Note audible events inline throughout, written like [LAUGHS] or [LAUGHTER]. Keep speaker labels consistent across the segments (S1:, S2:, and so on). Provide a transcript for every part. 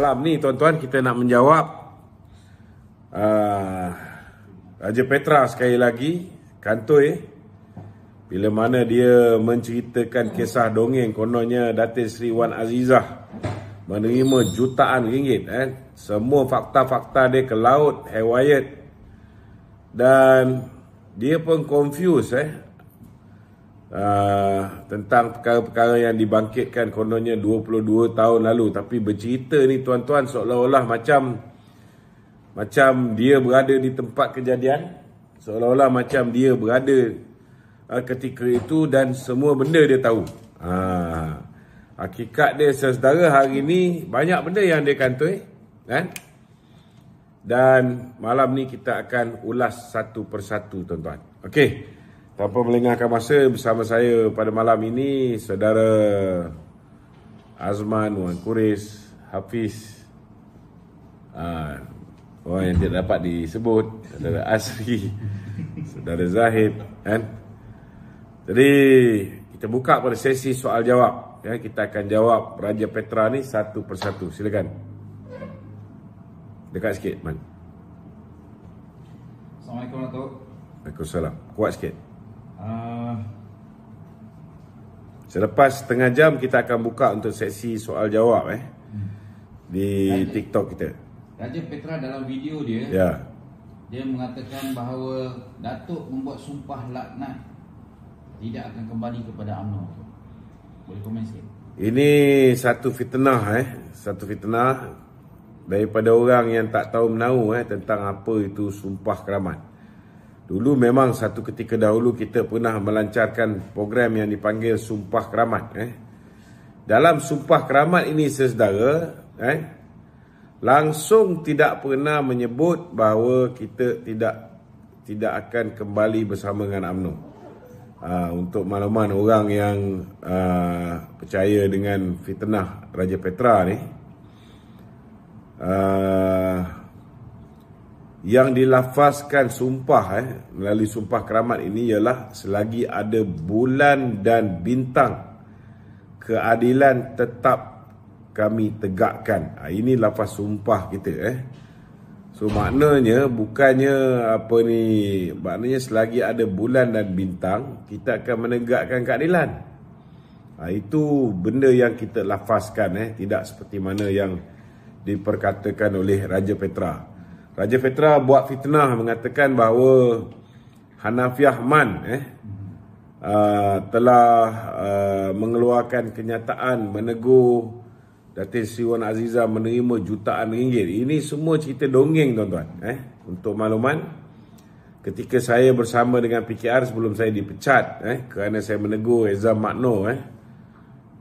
S1: Alam ni tuan-tuan kita nak menjawab uh, Raja Petra sekali lagi kantoi bila mana dia menceritakan kisah dongeng kononnya Datin Sri Wan Azizah menerima jutaan ringgit eh semua fakta-fakta dia ke laut Hawaii dan dia pun confuse eh uh, tentang perkara-perkara yang dibangkitkan kononnya 22 tahun lalu tapi bercerita ni tuan-tuan seolah-olah macam macam dia berada di tempat kejadian seolah-olah macam dia berada uh, ketika itu dan semua benda dia tahu uh, hakikat dia saudara hari ni banyak benda yang dia kantoi kan dan malam ni kita akan ulas satu persatu tuan-tuan okey Tanpa melengahkan masa bersama saya pada malam ini Saudara Azman, Wan Kuris, Hafiz uh, Orang yang tidak dapat disebut Saudara Asri, [LAUGHS] Saudara Zahid kan? Jadi kita buka pada sesi soal jawab ya, Kita akan jawab Raja Petra ni satu persatu Silakan Dekat sikit Man Assalamualaikum Datuk Waalaikumsalam Kuat sikit Selepas setengah jam kita akan buka untuk sesi soal jawab eh hmm. di Raja, TikTok kita. Raja Petra dalam video dia ya. dia mengatakan bahawa Datuk membuat sumpah laknat tidak akan kembali kepada UMNO. Boleh komen sikit. Ini satu fitnah eh, satu fitnah daripada orang yang tak tahu menahu eh tentang apa itu sumpah keramat. Dulu memang satu ketika dahulu kita pernah melancarkan program yang dipanggil Sumpah Keramat. Eh. Dalam Sumpah Keramat ini sesedara, eh, langsung tidak pernah menyebut bahawa kita tidak tidak akan kembali bersama dengan UMNO. Uh, untuk makluman orang yang uh, percaya dengan fitnah Raja Petra ni, uh, yang dilafazkan sumpah eh, melalui sumpah keramat ini ialah selagi ada bulan dan bintang keadilan tetap kami tegakkan. Ha, ini lafaz sumpah kita eh. So maknanya bukannya apa ni maknanya selagi ada bulan dan bintang kita akan menegakkan keadilan. Ha, itu benda yang kita lafazkan eh tidak seperti mana yang diperkatakan oleh Raja Petra. Raja Fetra buat fitnah mengatakan bahawa Hanafi Ahmad eh, uh, telah uh, mengeluarkan kenyataan menegur Datin Sri Aziza menerima jutaan ringgit. Ini semua cerita dongeng tuan-tuan. Eh. Untuk makluman, ketika saya bersama dengan PKR sebelum saya dipecat eh, kerana saya menegur Ezra Makno eh,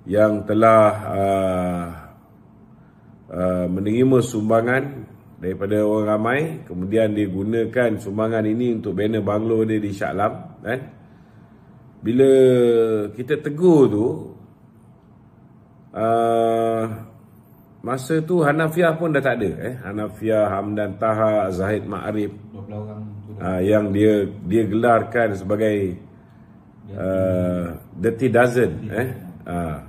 S1: yang telah uh, uh, menerima sumbangan daripada orang ramai kemudian dia gunakan sumbangan ini untuk bina banglo dia di Shah Alam eh? bila kita tegur tu uh, masa tu Hanafiah pun dah tak ada eh Hanafiah Hamdan Taha Zahid Ma'arif uh, yang dia dia gelarkan sebagai uh, Dirty Dozen eh uh,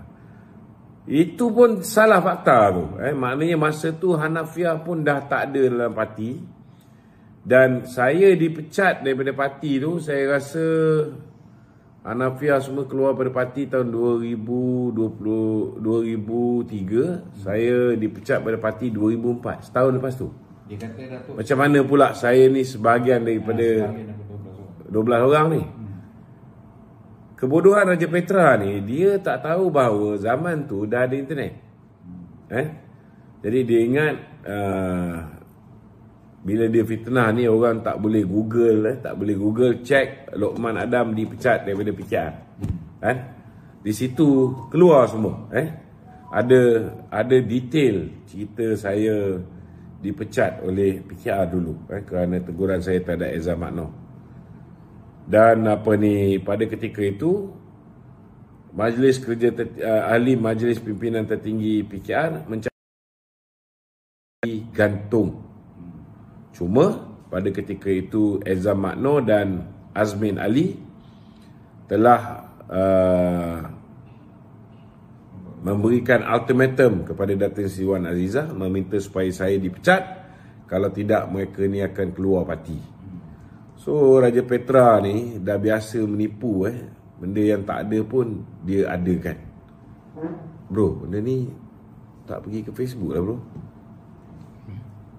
S1: itu pun salah fakta tu. Eh, maknanya masa tu Hanafiah pun dah tak ada dalam parti. Dan saya dipecat daripada parti tu, saya rasa Hanafiah semua keluar dari parti tahun 2020, 2003. Saya dipecat daripada parti 2004, setahun lepas tu. Macam mana pula saya ni sebahagian daripada 12 ah, orang ni? Kebodohan Raja Petra ni dia tak tahu bahawa zaman tu dah ada internet. Eh? Jadi dia ingat uh, bila dia fitnah ni orang tak boleh Google eh, tak boleh Google check Lokman Adam dipecat daripada PKR. Eh? Di situ keluar semua, eh? Ada ada detail cerita saya dipecat oleh PKR dulu eh, kerana teguran saya terhadap Ezra Makno dan apa ni pada ketika itu majlis kerja ter, eh, ahli majlis pimpinan tertinggi PKR mencari gantung cuma pada ketika itu Ezam Makno dan Azmin Ali telah uh, memberikan ultimatum kepada Datin Siwan Aziza meminta supaya saya dipecat kalau tidak mereka ni akan keluar parti. So Raja Petra ni dah biasa menipu eh. Benda yang tak ada pun dia ada kan, Bro, benda ni tak pergi ke Facebook lah bro.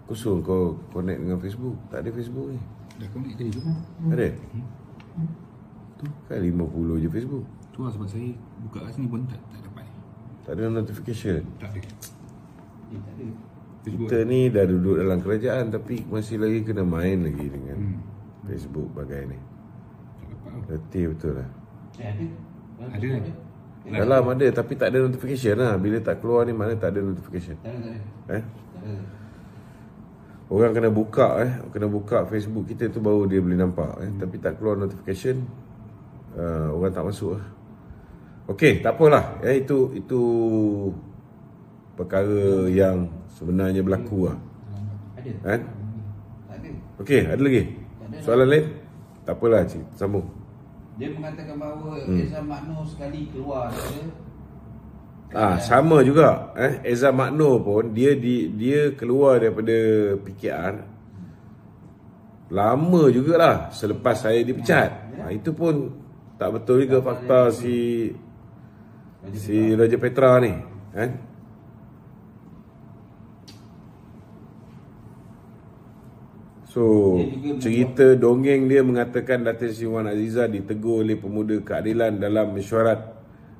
S1: Kau suruh kau connect dengan Facebook. Tak ada Facebook ni. Eh. Dah connect tadi juga. Kan? Ada? Hmm.
S2: Tu. Kan 50 je Facebook.
S1: Tu lah sebab saya buka kat sini pun tak, tak dapat. Tak ada notification? Tak ada. Eh, Kita ni dah duduk dalam kerajaan tapi masih lagi kena main lagi dengan hmm. Facebook bagai ni. Letih betul lah. Eh, ada. Ada. ada. Dalam ada tapi tak ada notification lah. Bila tak keluar ni mana tak ada notification. Tak ada. Eh? Orang kena buka eh. Kena buka Facebook kita tu baru dia boleh nampak. Eh? Hmm. Tapi tak keluar notification. Uh, orang tak masuk lah. Okay, tak apalah. Eh, itu itu perkara yang sebenarnya berlaku lah. Hmm. Ada. Eh? Tak ada. Okay, ada lagi? Tak Soalan lain? Tak apalah cik, sambung. Dia mengatakan bahawa hmm. Ezra Makno sekali keluar dia. Ah, sama juga eh Ezra Makno pun dia di, dia keluar daripada PKR lama jugalah selepas saya dipecat. Ha, itu pun tak betul juga fakta si Raja si Raja Petra ni. Eh? So cerita dongeng dia mengatakan Datin Sri Wan Azizah ditegur oleh pemuda keadilan dalam mesyuarat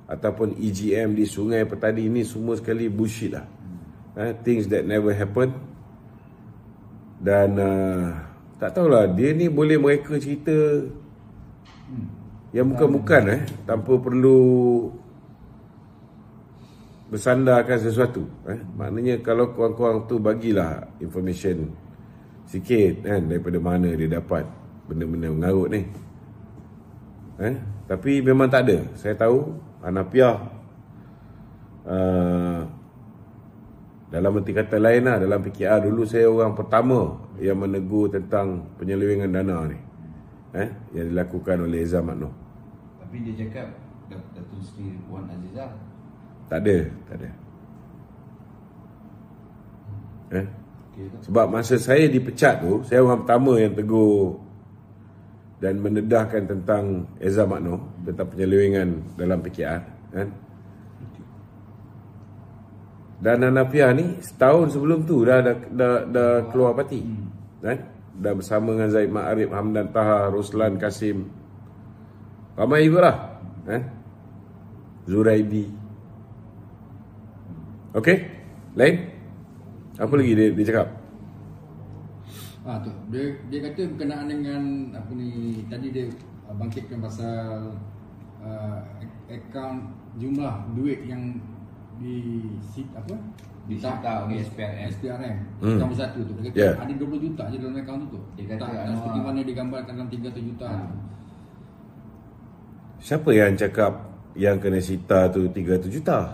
S1: ataupun EGM di Sungai Petani ini semua sekali bullshit lah. Eh, things that never happen. Dan uh, tak tahulah dia ni boleh mereka cerita yang bukan-bukan eh tanpa perlu bersandarkan sesuatu eh maknanya kalau kawan-kawan tu bagilah information sikit kan daripada mana dia dapat benda-benda mengarut ni eh? tapi memang tak ada saya tahu Anapiah uh, dalam erti kata lain lah dalam PKR dulu saya orang pertama yang menegur tentang penyelewengan dana ni eh? yang dilakukan oleh Ezzam Maknoh tapi dia cakap Datuk Sri Puan Azizah tak ada tak ada eh? Sebab masa saya dipecat tu, saya orang pertama yang tegur dan mendedahkan tentang Ezra Makno tentang penyelewengan dalam PKR kan? Dan Anapia ni setahun sebelum tu dah dah dah, dah keluar parti. Hmm. Kan? Dah bersama dengan Zaid Ma'arif, Hamdan Taha, Ruslan Kasim. Ramai juga lah. Kan? Zuraibi. Okay? Lain? Apa lagi dia, dia cakap? Ah tu dia dia kata berkenaan dengan apa ni tadi dia bangkitkan pasal uh, account jumlah duit yang di sit apa di sita oleh SPRM SPRM hmm. nombor satu tu dia kata yeah. ada 20 juta je dalam account tu tu dia kata tak, anu, seperti ah. mana digambarkan dalam 300 juta tu siapa yang cakap yang kena sita tu 300 juta ah,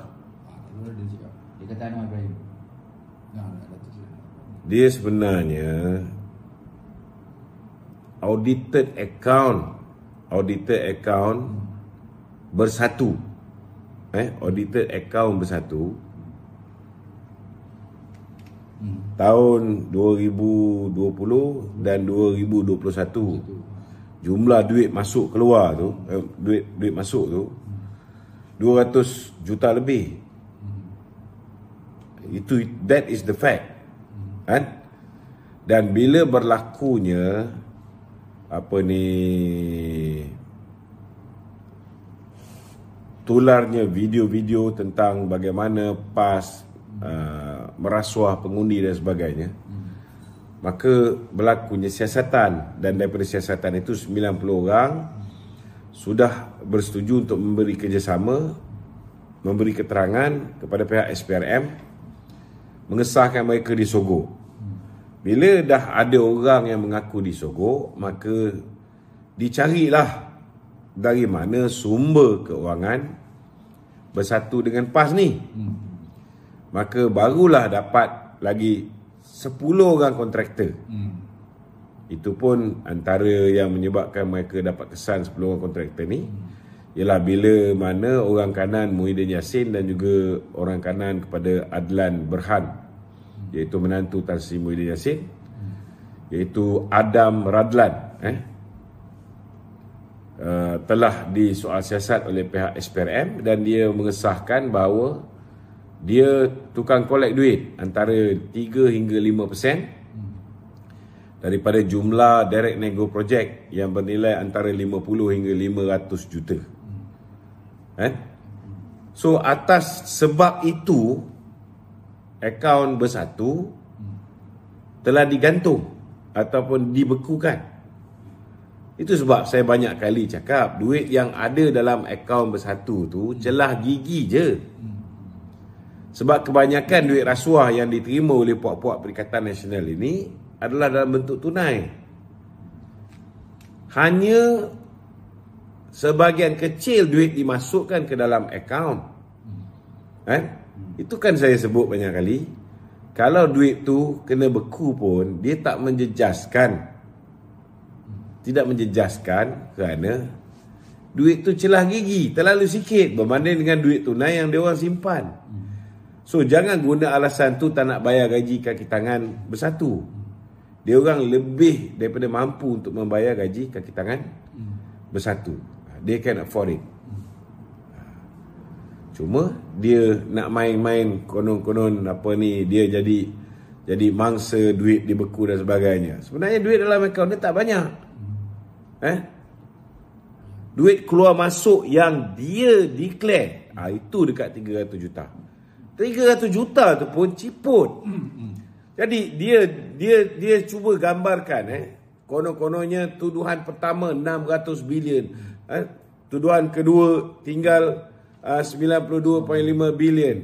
S1: lah dia, dia kata Anwar Ibrahim dia sebenarnya audited account audited account bersatu eh audited account bersatu tahun 2020 dan 2021 jumlah duit masuk keluar tu eh, duit duit masuk tu 200 juta lebih itu that is the fact kan dan bila berlakunya apa ni tularnya video-video tentang bagaimana PAS uh, merasuah pengundi dan sebagainya maka berlakunya siasatan dan daripada siasatan itu 90 orang sudah bersetuju untuk memberi kerjasama memberi keterangan kepada pihak SPRM mengesahkan mereka di Sogo. Bila dah ada orang yang mengaku di Sogo, maka dicarilah dari mana sumber keuangan bersatu dengan PAS ni. Maka barulah dapat lagi 10 orang kontraktor. Itu pun antara yang menyebabkan mereka dapat kesan 10 orang kontraktor ni ialah bila mana orang kanan Muhyiddin Yassin dan juga orang kanan kepada Adlan Berhan iaitu menantu Tan Sri Muhyiddin Yassin iaitu Adam Radlan eh, uh, telah disoal siasat oleh pihak SPRM dan dia mengesahkan bahawa dia tukang kolek duit antara 3 hingga 5 persen daripada jumlah direct nego project yang bernilai antara 50 hingga 500 juta. Eh? So atas sebab itu akaun bersatu telah digantung ataupun dibekukan. Itu sebab saya banyak kali cakap duit yang ada dalam akaun bersatu tu celah gigi je. Sebab kebanyakan duit rasuah yang diterima oleh puak-puak Perikatan Nasional ini adalah dalam bentuk tunai. Hanya sebahagian kecil duit dimasukkan ke dalam akaun. Hmm. Eh? Itu kan saya sebut banyak kali. Kalau duit tu kena beku pun dia tak menjejaskan. Tidak menjejaskan kerana duit tu celah gigi terlalu sikit berbanding dengan duit tunai yang dia orang simpan. Hmm. So jangan guna alasan tu tak nak bayar gaji kaki tangan bersatu. Dia orang lebih daripada mampu untuk membayar gaji kaki tangan hmm. bersatu dia can afford it cuma dia nak main-main konon-konon apa ni dia jadi jadi mangsa duit dibeku dan sebagainya sebenarnya duit dalam akaun dia tak banyak eh duit keluar masuk yang dia declare ha, itu dekat 300 juta 300 juta tu pun ciput jadi dia dia dia cuba gambarkan eh konon-kononnya tuduhan pertama 600 bilion Eh, tuduhan kedua tinggal ah, uh, 92.5 bilion.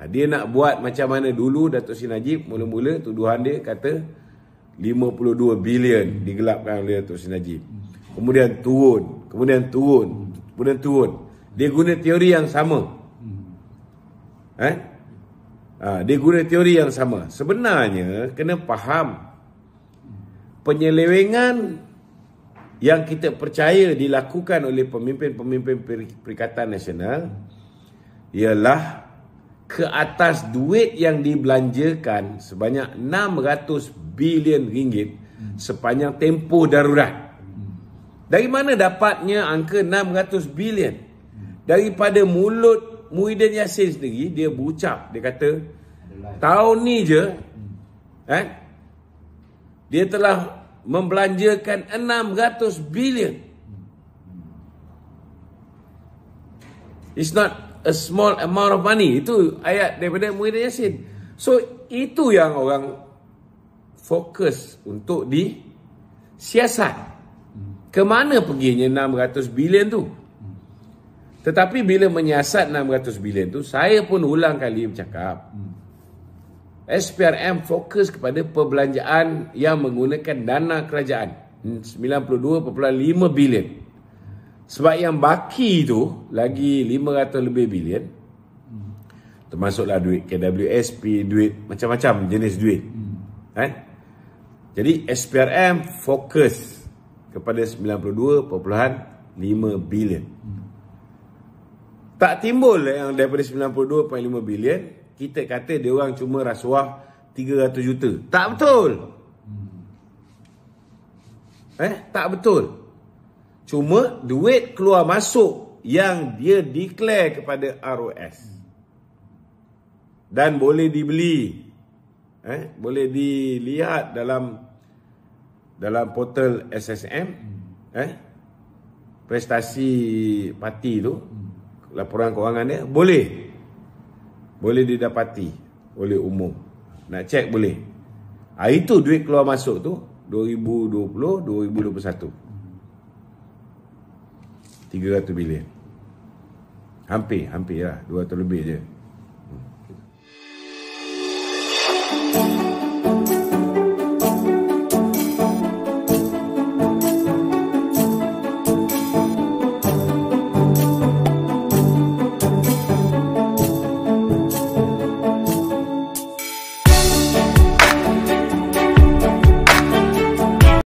S1: Uh, dia nak buat macam mana dulu Datuk Sri Najib mula-mula tuduhan dia kata 52 bilion digelapkan oleh Datuk Sri Najib. Kemudian turun, kemudian turun, kemudian turun. Dia guna teori yang sama. Eh? Uh, dia guna teori yang sama. Sebenarnya kena faham penyelewengan yang kita percaya dilakukan oleh pemimpin-pemimpin Perikatan Nasional ialah ke atas duit yang dibelanjakan sebanyak 600 bilion ringgit sepanjang tempoh darurat. Dari mana dapatnya angka 600 bilion? Daripada mulut Muhyiddin Yassin sendiri, dia bucap, dia kata, tahun ni je, eh, dia telah membelanjakan 600 bilion. It's not a small amount of money. Itu ayat daripada Muhyiddin Yassin. So, itu yang orang fokus untuk di siasat. Kemana perginya 600 bilion tu? Tetapi bila menyiasat 600 bilion tu, saya pun ulang kali bercakap. SPRM fokus kepada perbelanjaan yang menggunakan dana kerajaan 92.5 hmm, bilion. Sebab yang baki tu lagi 500 lebih bilion termasuklah duit KWSP, duit macam-macam jenis duit. Hmm. Kan? Jadi SPRM fokus kepada 92.5 bilion. Hmm. Tak timbul yang daripada 92.5 bilion kita kata dia orang cuma rasuah 300 juta. Tak betul. Hmm. Eh, tak betul. Cuma duit keluar masuk yang dia declare kepada ROS. Dan boleh dibeli. Eh, boleh dilihat dalam dalam portal SSM. Eh, prestasi parti tu. Laporan kewangan dia. Boleh. Boleh boleh didapati oleh umum. Nak cek boleh. Ha, itu duit keluar masuk tu 2020 2021. 300 bilion. Hampir, hampir lah. 200 lebih je.